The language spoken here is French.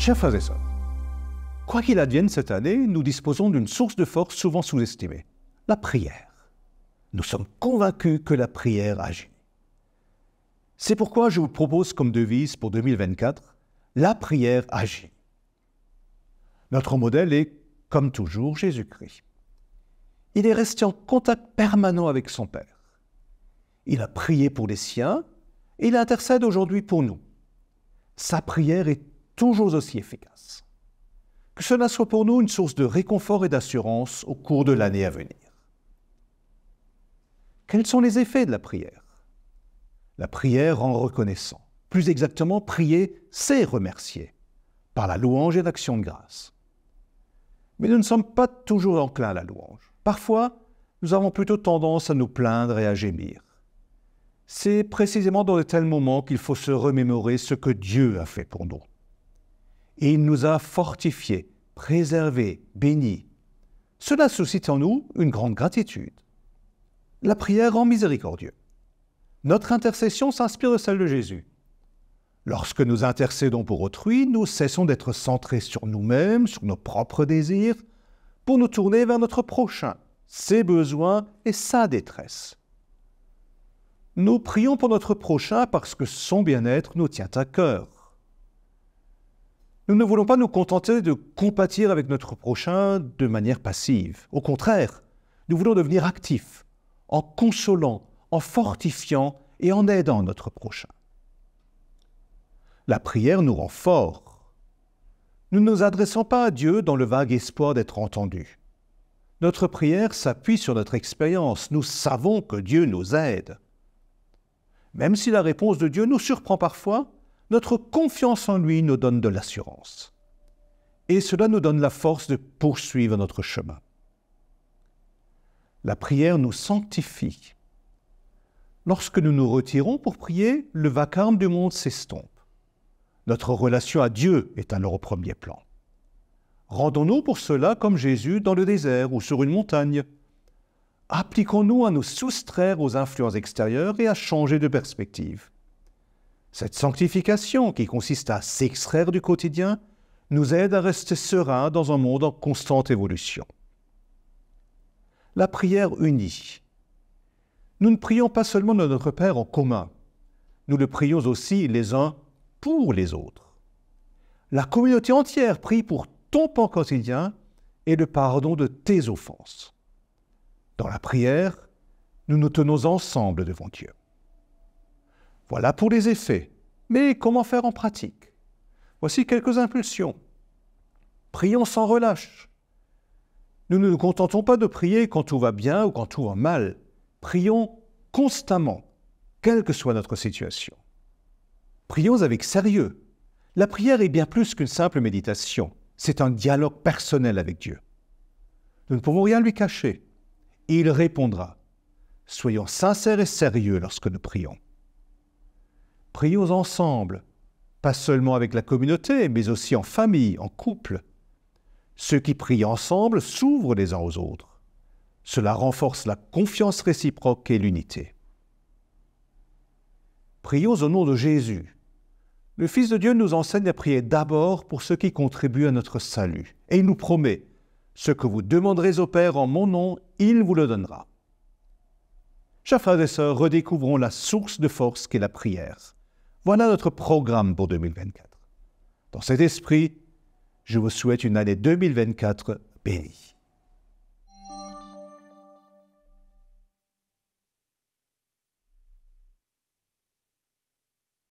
Chers frères et sœurs, quoi qu'il advienne cette année, nous disposons d'une source de force souvent sous-estimée, la prière. Nous sommes convaincus que la prière agit. C'est pourquoi je vous propose comme devise pour 2024, la prière agit. Notre modèle est, comme toujours, Jésus-Christ. Il est resté en contact permanent avec son Père. Il a prié pour les siens et il intercède aujourd'hui pour nous. Sa prière est toujours aussi efficace. Que cela soit pour nous une source de réconfort et d'assurance au cours de l'année à venir. Quels sont les effets de la prière La prière en reconnaissant. Plus exactement, prier, c'est remercier, par la louange et l'action de grâce. Mais nous ne sommes pas toujours enclins à la louange. Parfois, nous avons plutôt tendance à nous plaindre et à gémir. C'est précisément dans de tels moments qu'il faut se remémorer ce que Dieu a fait pour nous il nous a fortifiés, préservés, bénis. Cela suscite en nous une grande gratitude. La prière en miséricordieux. Notre intercession s'inspire de celle de Jésus. Lorsque nous intercédons pour autrui, nous cessons d'être centrés sur nous-mêmes, sur nos propres désirs, pour nous tourner vers notre prochain, ses besoins et sa détresse. Nous prions pour notre prochain parce que son bien-être nous tient à cœur. Nous ne voulons pas nous contenter de compatir avec notre prochain de manière passive. Au contraire, nous voulons devenir actifs en consolant, en fortifiant et en aidant notre prochain. La prière nous rend forts. Nous ne nous adressons pas à Dieu dans le vague espoir d'être entendus. Notre prière s'appuie sur notre expérience. Nous savons que Dieu nous aide. Même si la réponse de Dieu nous surprend parfois, notre confiance en lui nous donne de l'assurance. Et cela nous donne la force de poursuivre notre chemin. La prière nous sanctifie. Lorsque nous nous retirons pour prier, le vacarme du monde s'estompe. Notre relation à Dieu est alors au premier plan. Rendons-nous pour cela comme Jésus dans le désert ou sur une montagne. Appliquons-nous à nous soustraire aux influences extérieures et à changer de perspective. Cette sanctification, qui consiste à s'extraire du quotidien, nous aide à rester sereins dans un monde en constante évolution. La prière unie. Nous ne prions pas seulement notre Père en commun, nous le prions aussi les uns pour les autres. La communauté entière prie pour ton pain quotidien et le pardon de tes offenses. Dans la prière, nous nous tenons ensemble devant Dieu. Voilà pour les effets. Mais comment faire en pratique Voici quelques impulsions. Prions sans relâche. Nous ne nous contentons pas de prier quand tout va bien ou quand tout va mal. Prions constamment, quelle que soit notre situation. Prions avec sérieux. La prière est bien plus qu'une simple méditation. C'est un dialogue personnel avec Dieu. Nous ne pouvons rien lui cacher. Il répondra. Soyons sincères et sérieux lorsque nous prions. Prions ensemble, pas seulement avec la communauté, mais aussi en famille, en couple. Ceux qui prient ensemble s'ouvrent les uns aux autres. Cela renforce la confiance réciproque et l'unité. Prions au nom de Jésus. Le Fils de Dieu nous enseigne à prier d'abord pour ceux qui contribuent à notre salut, et il nous promet, ce que vous demanderez au Père en mon nom, il vous le donnera. Chers frères et sœurs, redécouvrons la source de force qu'est la prière. Voilà notre programme pour 2024. Dans cet esprit, je vous souhaite une année 2024 bénie.